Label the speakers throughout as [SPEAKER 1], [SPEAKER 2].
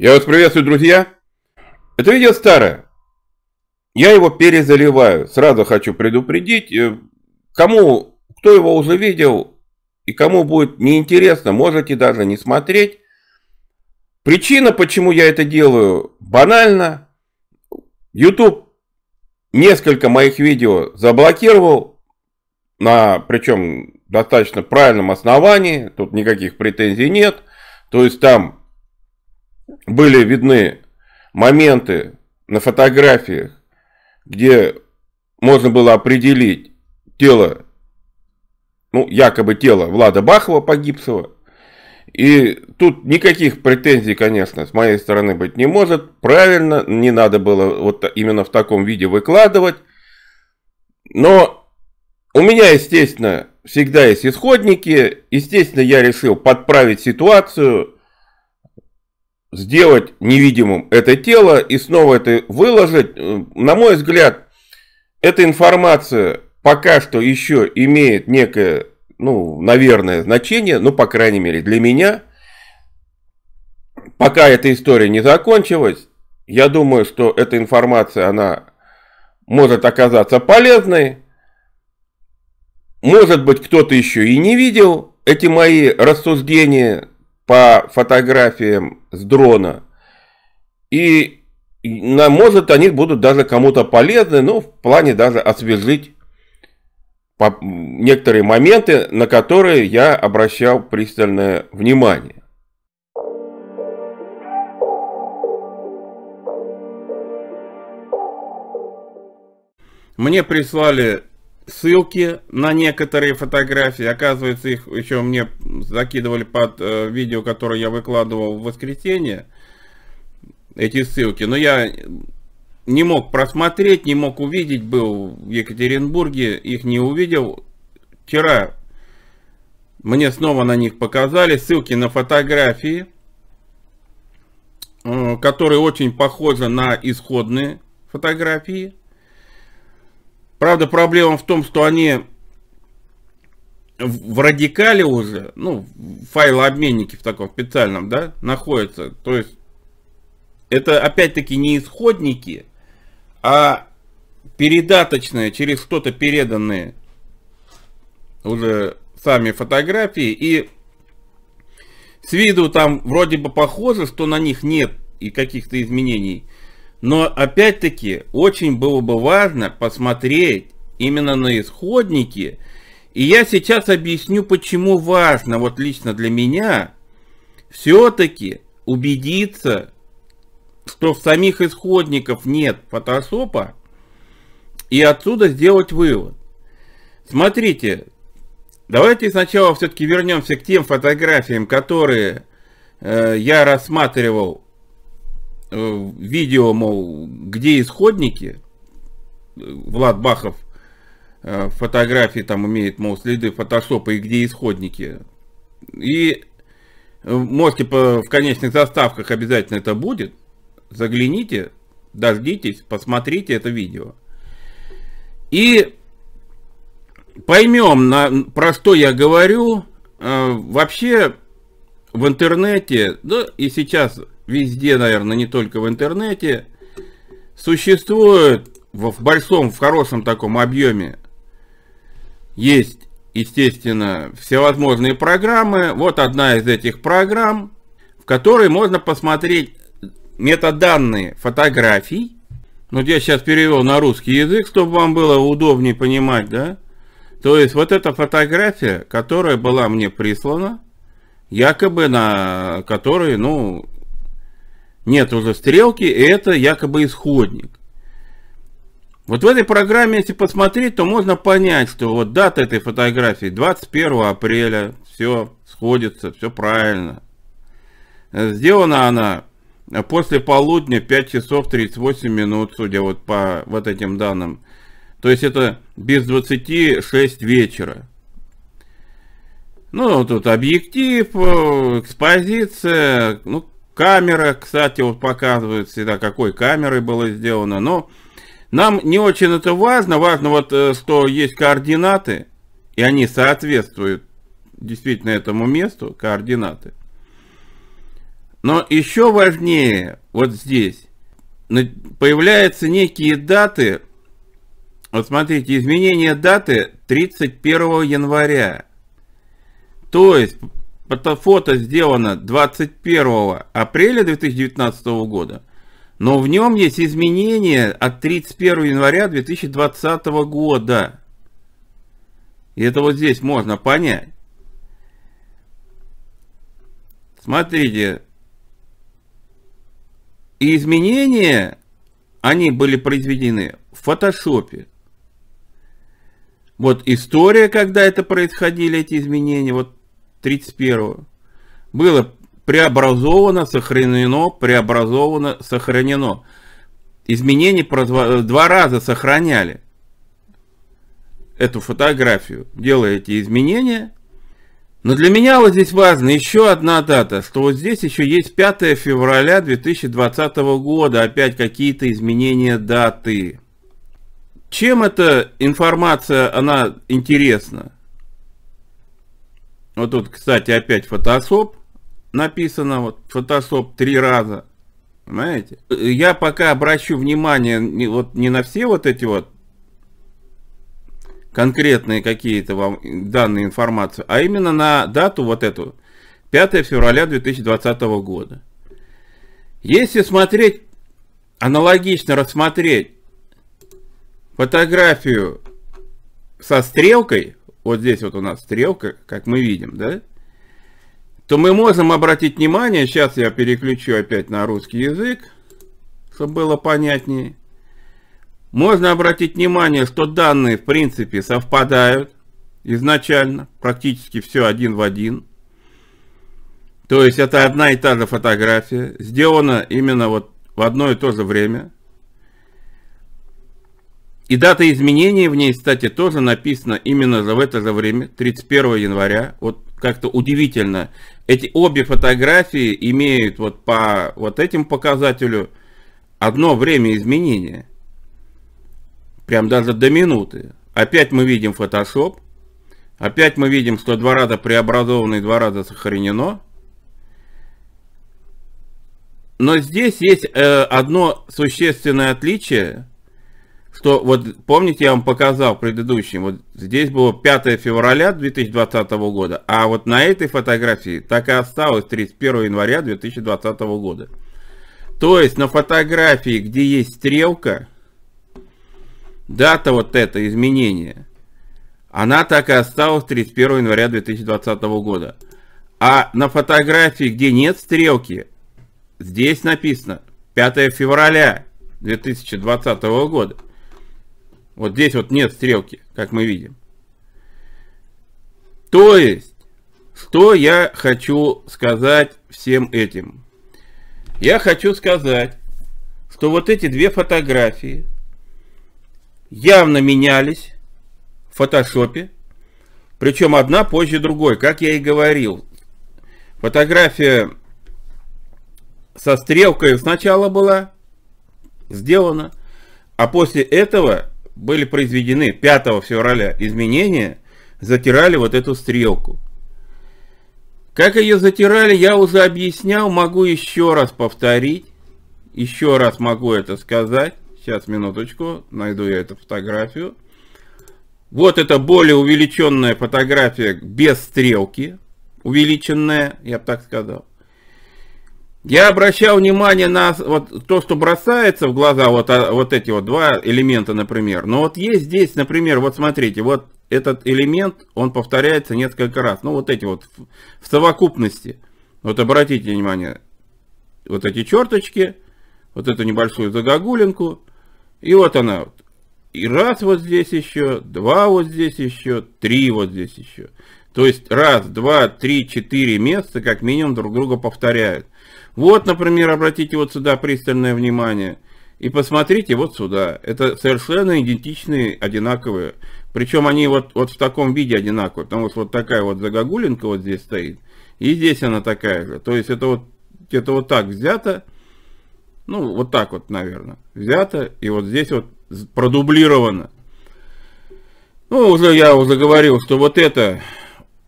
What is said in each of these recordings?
[SPEAKER 1] Я вас приветствую, друзья. Это видео старое. Я его перезаливаю. Сразу хочу предупредить. Э, кому, кто его уже видел и кому будет неинтересно, можете даже не смотреть. Причина, почему я это делаю, банально. YouTube несколько моих видео заблокировал, на, причем достаточно правильном основании, тут никаких претензий нет. То есть там были видны моменты на фотографиях, где можно было определить тело, ну, якобы тело Влада Бахова погибшего. И тут никаких претензий, конечно, с моей стороны быть не может. Правильно, не надо было вот именно в таком виде выкладывать. Но у меня, естественно, всегда есть исходники. Естественно, я решил подправить ситуацию – сделать невидимым это тело и снова это выложить, э, на мой взгляд, эта информация пока что еще имеет некое, ну, наверное, значение, ну, по крайней мере, для меня. Пока эта история не закончилась, я думаю, что эта информация, она может оказаться полезной. Может быть, кто-то еще и не видел эти мои рассуждения, по фотографиям с дрона. И, на может, они будут даже кому-то полезны, ну, в плане даже освежить некоторые моменты, на которые я обращал пристальное внимание. Мне прислали ссылки на некоторые фотографии. Оказывается, их еще мне закидывали под э, видео, которое я выкладывал в воскресенье. Эти ссылки. Но я не мог просмотреть, не мог увидеть. Был в Екатеринбурге, их не увидел. Вчера мне снова на них показали. Ссылки на фотографии, э, которые очень похожи на исходные фотографии. Правда, проблема в том, что они в радикале уже, ну, файлообменники в таком специальном, да, находятся. То есть, это опять-таки не исходники, а передаточные, через что-то переданные уже сами фотографии. И с виду там вроде бы похоже, что на них нет и каких-то изменений. Но опять-таки очень было бы важно посмотреть именно на исходники. И я сейчас объясню, почему важно, вот лично для меня, все-таки убедиться, что в самих исходников нет фотошопа, и отсюда сделать вывод. Смотрите, давайте сначала все-таки вернемся к тем фотографиям, которые э, я рассматривал Э, видео, мол, где исходники, э, Влад Бахов э, фотографии там имеет, мол, следы фотошопа и где исходники. И можете типа, по, в конечных заставках обязательно это будет. Загляните, дождитесь, посмотрите это видео. И поймем, на, про что я говорю. вообще в интернете, да и сейчас везде, наверное, не только в интернете, существует в большом, в хорошем таком объеме. Есть, естественно, всевозможные программы. Вот одна из этих программ, в которой можно посмотреть метаданные фотографий. Вот я сейчас перевел на русский язык, чтобы вам было удобнее понимать, да? То есть вот эта фотография, которая была мне прислана, якобы на которой, ну, нет уже стрелки, и это якобы исходник. Вот в этой программе, если посмотреть, то можно понять, что вот дата этой фотографии 21 апреля, все сходится, все правильно. Сделана она после полудня 5 часов 38 минут, судя вот по вот этим данным. То есть это без 26 вечера. Ну, тут объектив, э, экспозиция, ну, Камера, кстати, вот показывают всегда, какой камерой было сделано. Но нам не очень это важно. Важно вот, э, что есть координаты, и они соответствуют действительно этому месту, координаты. Но еще важнее, вот здесь, появляются некие даты. Вот смотрите, изменение даты 31 января. То есть, это фото сделано 21 апреля 2019 года, но в нем есть изменения от 31 января 2020 года. И это вот здесь можно понять. Смотрите. И изменения, они были произведены в фотошопе. Вот история, когда это происходили, эти изменения, вот 31 было преобразовано, сохранено, преобразовано, сохранено. Изменения э, два раза сохраняли эту фотографию, делая эти изменения. Но для меня вот здесь важно еще одна дата, что вот здесь еще есть 5 февраля 2020 года, опять какие-то изменения даты. Чем эта информация, она интересна? Вот тут, кстати, опять Photoshop написано. Вот Photoshop три раза. Понимаете? Я пока обращу внимание не, вот, не на все вот эти вот конкретные какие-то вам данные информации, а именно на дату вот эту, 5 февраля 2020 года. Если смотреть, аналогично рассмотреть фотографию со стрелкой, вот здесь вот у нас стрелка, как мы видим, да, то мы можем обратить внимание, сейчас я переключу опять на русский язык, чтобы было понятнее. Можно обратить внимание, что данные в принципе совпадают изначально, практически все один в один. То есть это одна и та же фотография, сделана именно вот в одно и то же время, и дата изменения в ней, кстати, тоже написана именно в это же время, 31 января. Вот как-то удивительно. Эти обе фотографии имеют вот по вот этим показателю одно время изменения. Прям даже до минуты. Опять мы видим Photoshop. Опять мы видим, что два раза преобразовано и два раза сохранено. Но здесь есть э, одно существенное отличие – что вот помните, я вам показал предыдущий, вот здесь было 5 февраля 2020 года, а вот на этой фотографии так и осталось 31 января 2020 года. То есть на фотографии, где есть стрелка, дата вот это изменение, она так и осталась 31 января 2020 года. А на фотографии, где нет стрелки, здесь написано 5 февраля 2020 года. Вот здесь вот нет стрелки, как мы видим. То есть, что я хочу сказать всем этим? Я хочу сказать, что вот эти две фотографии явно менялись в фотошопе, причем одна позже другой, как я и говорил. Фотография со стрелкой сначала была сделана, а после этого были произведены 5 февраля изменения, затирали вот эту стрелку. Как ее затирали, я уже объяснял, могу еще раз повторить. Еще раз могу это сказать. Сейчас, минуточку, найду я эту фотографию. Вот это более увеличенная фотография без стрелки. Увеличенная, я бы так сказал. Я обращал внимание на вот то, что бросается в глаза, вот, а, вот эти вот два элемента, например. Но вот есть здесь, например, вот смотрите, вот этот элемент, он повторяется несколько раз. Ну, вот эти вот в совокупности. Вот обратите внимание, вот эти черточки, вот эту небольшую загогулинку. И вот она. И раз вот здесь еще, два вот здесь еще, три вот здесь еще. То есть раз, два, три, четыре места как минимум друг друга повторяют. Вот, например, обратите вот сюда пристальное внимание. И посмотрите вот сюда. Это совершенно идентичные, одинаковые. Причем они вот, вот в таком виде одинаковые. Потому что вот такая вот загогулинка вот здесь стоит. И здесь она такая же. То есть это вот, это вот так взято. Ну, вот так вот, наверное. Взято. И вот здесь вот продублировано. Ну, уже я уже говорил, что вот это,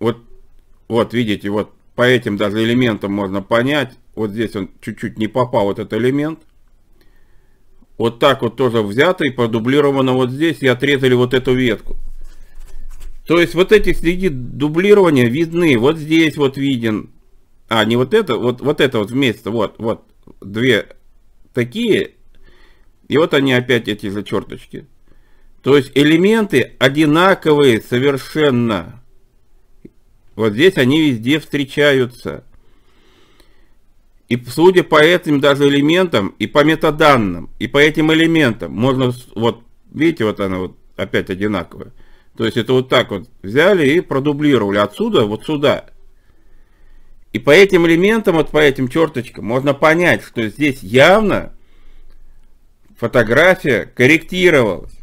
[SPEAKER 1] вот, вот видите, вот по этим даже элементам можно понять, вот здесь он чуть-чуть не попал, вот этот элемент. Вот так вот тоже взято и продублировано вот здесь и отрезали вот эту ветку. То есть вот эти следы дублирования видны. Вот здесь вот виден. А, не вот это, вот, вот это вот вместе. Вот, вот. Две такие. И вот они опять эти же черточки. То есть элементы одинаковые совершенно. Вот здесь они везде встречаются. И судя по этим даже элементам, и по метаданным, и по этим элементам, можно, вот, видите, вот она вот опять одинаковая. То есть это вот так вот взяли и продублировали отсюда вот сюда. И по этим элементам, вот по этим черточкам, можно понять, что здесь явно фотография корректировалась.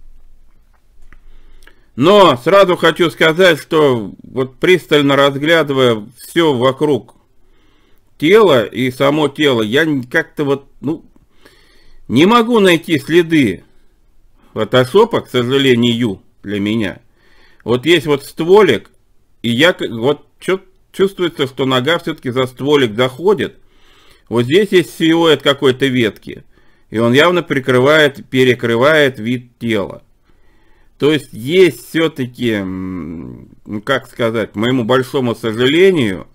[SPEAKER 1] Но сразу хочу сказать, что вот пристально разглядывая все вокруг тело и само тело, я как-то вот, ну, не могу найти следы фотошопа, к сожалению, для меня. Вот есть вот стволик, и я вот чувствуется, что нога все-таки за стволик заходит. Вот здесь есть силуэт какой-то ветки, и он явно прикрывает, перекрывает вид тела. То есть есть все-таки, ну, как сказать, моему большому сожалению,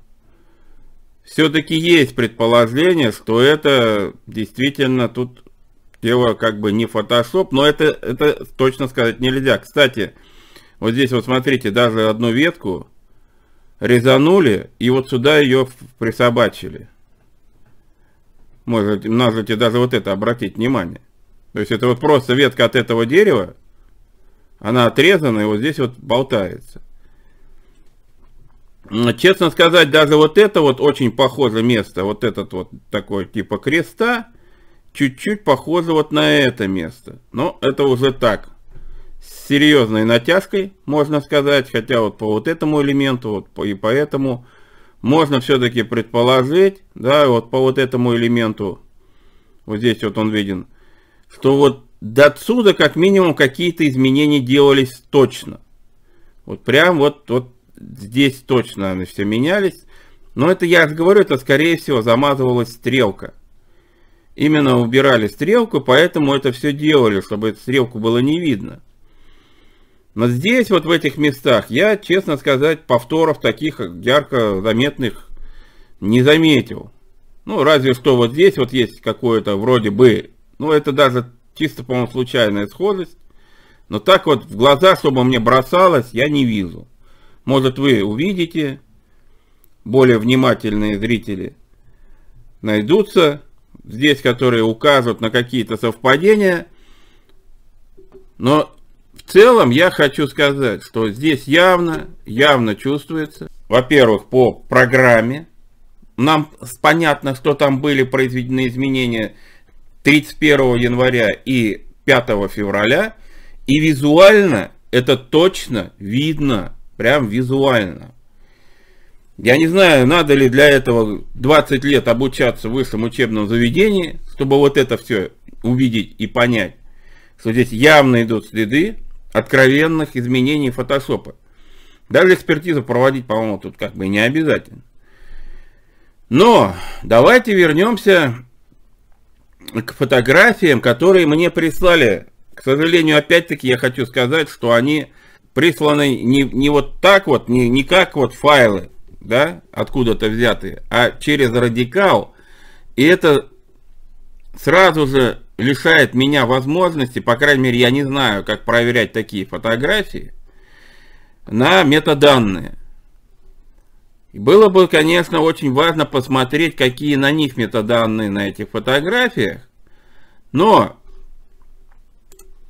[SPEAKER 1] все-таки есть предположение, что это действительно тут дело как бы не фотошоп, но это, это точно сказать нельзя. Кстати, вот здесь вот смотрите, даже одну ветку резанули и вот сюда ее присобачили. Может можете даже вот это обратить внимание. То есть это вот просто ветка от этого дерева, она отрезана и вот здесь вот болтается. Честно сказать, даже вот это вот очень похоже место, вот этот вот такой типа креста, чуть-чуть похоже вот на это место. Но это уже так, с серьезной натяжкой, можно сказать, хотя вот по вот этому элементу вот по, и поэтому можно все-таки предположить, да, вот по вот этому элементу, вот здесь вот он виден, что вот до отсюда как минимум какие-то изменения делались точно. Вот прям вот, вот здесь точно они все менялись. Но это, я говорю, это скорее всего замазывалась стрелка. Именно убирали стрелку, поэтому это все делали, чтобы эту стрелку было не видно. Но здесь, вот в этих местах, я, честно сказать, повторов таких ярко заметных не заметил. Ну, разве что вот здесь вот есть какое-то вроде бы, ну, это даже чисто, по-моему, случайная сходность. Но так вот в глаза, чтобы мне бросалось, я не вижу. Может вы увидите, более внимательные зрители найдутся здесь, которые указывают на какие-то совпадения. Но в целом я хочу сказать, что здесь явно, явно чувствуется, во-первых, по программе, нам понятно, что там были произведены изменения 31 января и 5 февраля, и визуально это точно видно прям визуально. Я не знаю, надо ли для этого 20 лет обучаться в высшем учебном заведении, чтобы вот это все увидеть и понять, что здесь явно идут следы откровенных изменений фотошопа. Даже экспертизу проводить, по-моему, тут как бы не обязательно. Но давайте вернемся к фотографиям, которые мне прислали. К сожалению, опять-таки я хочу сказать, что они присланы не, не вот так вот, не, не как вот файлы, да, откуда-то взятые, а через радикал. И это сразу же лишает меня возможности, по крайней мере, я не знаю, как проверять такие фотографии, на метаданные. было бы, конечно, очень важно посмотреть, какие на них метаданные на этих фотографиях, но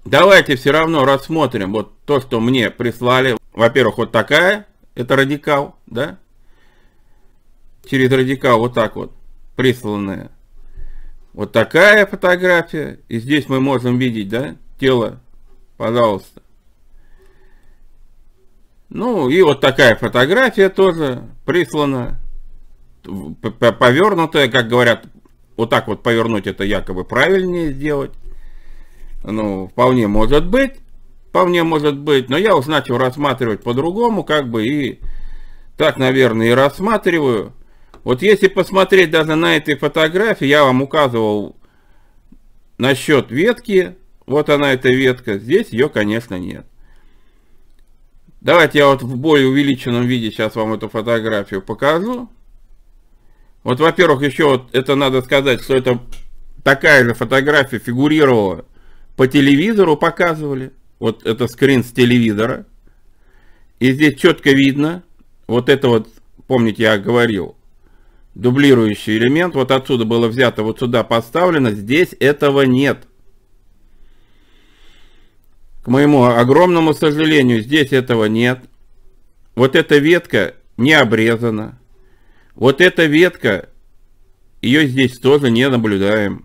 [SPEAKER 1] Давайте все равно рассмотрим вот то, что мне прислали. Во-первых, вот такая, это радикал, да? Через радикал вот так вот присланная. Вот такая фотография. И здесь мы можем видеть, да, тело. Пожалуйста. Ну, и вот такая фотография тоже прислана. Повернутая, как говорят, вот так вот повернуть это якобы правильнее сделать. Ну, вполне может быть, вполне может быть, но я уже начал рассматривать по-другому, как бы, и так, наверное, и рассматриваю. Вот если посмотреть даже на этой фотографии, я вам указывал насчет ветки, вот она эта ветка, здесь ее, конечно, нет. Давайте я вот в более увеличенном виде сейчас вам эту фотографию покажу. Вот, во-первых, еще вот это надо сказать, что это такая же фотография фигурировала по телевизору показывали. Вот это скрин с телевизора. И здесь четко видно, вот это вот, помните, я говорил, дублирующий элемент, вот отсюда было взято, вот сюда поставлено, здесь этого нет. К моему огромному сожалению, здесь этого нет. Вот эта ветка не обрезана. Вот эта ветка, ее здесь тоже не наблюдаем.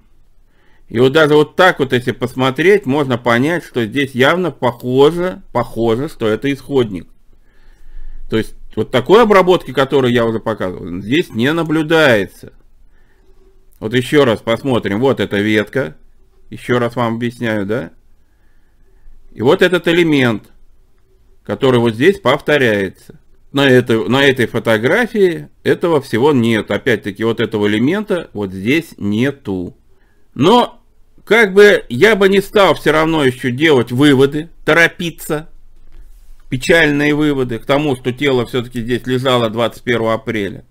[SPEAKER 1] И вот даже вот так вот, если посмотреть, можно понять, что здесь явно похоже, похоже, что это исходник. То есть, вот такой обработки, которую я уже показывал, здесь не наблюдается. Вот еще раз посмотрим. Вот эта ветка. Еще раз вам объясняю, да? И вот этот элемент, который вот здесь повторяется. На, это, на этой фотографии этого всего нет. Опять-таки, вот этого элемента вот здесь нету. Но как бы я бы не стал все равно еще делать выводы, торопиться, печальные выводы к тому, что тело все-таки здесь лежало 21 апреля.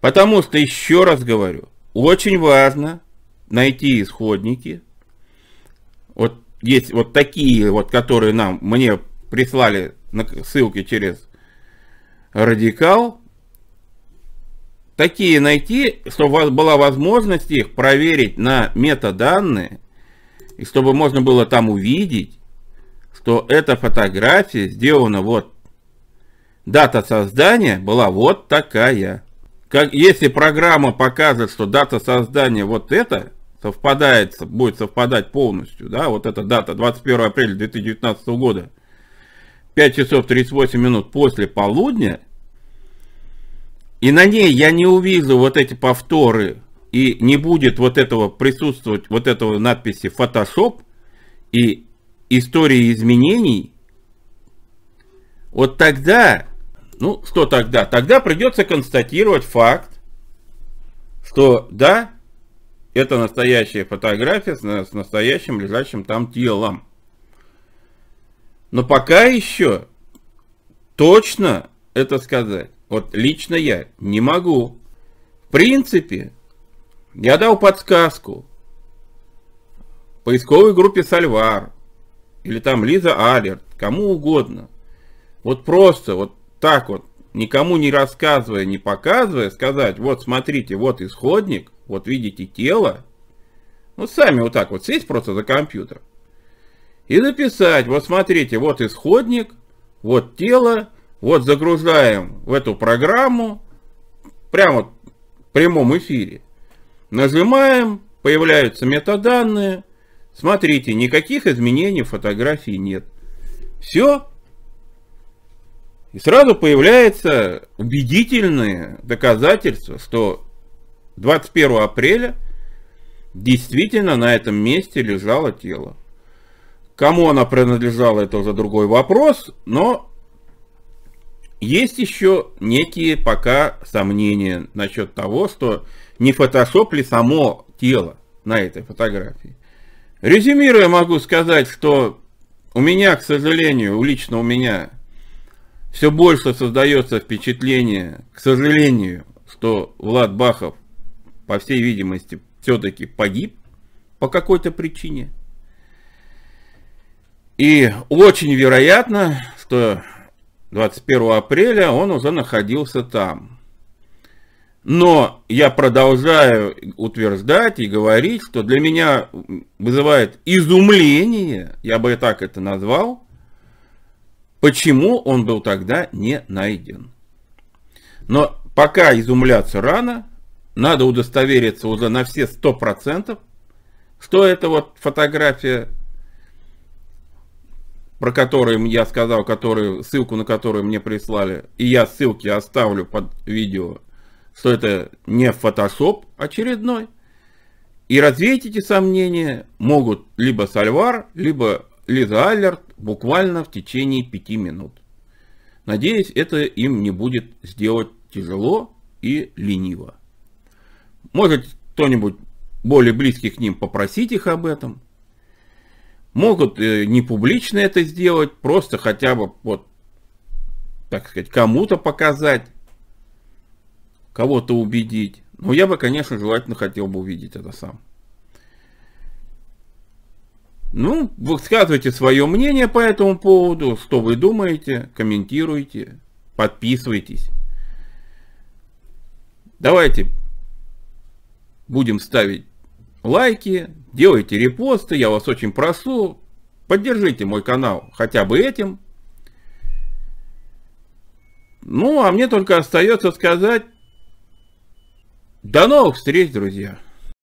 [SPEAKER 1] Потому что, еще раз говорю, очень важно найти исходники. Вот есть вот такие, вот, которые нам, мне прислали ссылки через радикал, такие найти, чтобы у вас была возможность их проверить на метаданные, и чтобы можно было там увидеть, что эта фотография сделана вот. Дата создания была вот такая. Как, если программа покажет, что дата создания вот эта, совпадает, будет совпадать полностью, да, вот эта дата 21 апреля 2019 года, 5 часов 38 минут после полудня, и на ней я не увижу вот эти повторы, и не будет вот этого присутствовать, вот этого надписи Photoshop и истории изменений, вот тогда, ну что тогда? Тогда придется констатировать факт, что да, это настоящая фотография с настоящим лежащим там телом. Но пока еще точно это сказать вот лично я не могу. В принципе, я дал подсказку. Поисковой группе Сальвар. Или там Лиза Алерт. Кому угодно. Вот просто вот так вот, никому не рассказывая, не показывая, сказать, вот смотрите, вот исходник, вот видите тело. Ну сами вот так вот сесть просто за компьютер. И написать вот смотрите, вот исходник, вот тело, вот загружаем в эту программу, прямо в прямом эфире. Нажимаем, появляются метаданные. Смотрите, никаких изменений фотографии нет. Все. И сразу появляется убедительное доказательство, что 21 апреля действительно на этом месте лежало тело. Кому она принадлежала, это уже другой вопрос, но есть еще некие пока сомнения насчет того, что не фотошоп ли само тело на этой фотографии. Резюмируя, могу сказать, что у меня, к сожалению, лично у меня все больше создается впечатление, к сожалению, что Влад Бахов, по всей видимости, все-таки погиб по какой-то причине. И очень вероятно, что 21 апреля он уже находился там. Но я продолжаю утверждать и говорить, что для меня вызывает изумление, я бы так это назвал, почему он был тогда не найден. Но пока изумляться рано, надо удостовериться уже на все 100%, что это вот фотография про которые я сказал, которые, ссылку на которую мне прислали, и я ссылки оставлю под видео, что это не фотошоп очередной. И развеять эти сомнения могут либо Сальвар, либо Лиза Аллерт буквально в течение пяти минут. Надеюсь, это им не будет сделать тяжело и лениво. Может, кто-нибудь более близкий к ним попросить их об этом – Могут э, не публично это сделать, просто хотя бы, вот, так сказать, кому-то показать, кого-то убедить. Но я бы, конечно, желательно хотел бы увидеть это сам. Ну, высказывайте свое мнение по этому поводу, что вы думаете, комментируйте, подписывайтесь. Давайте будем ставить лайки, делайте репосты, я вас очень прошу, поддержите мой канал хотя бы этим. Ну, а мне только остается сказать, до новых встреч, друзья!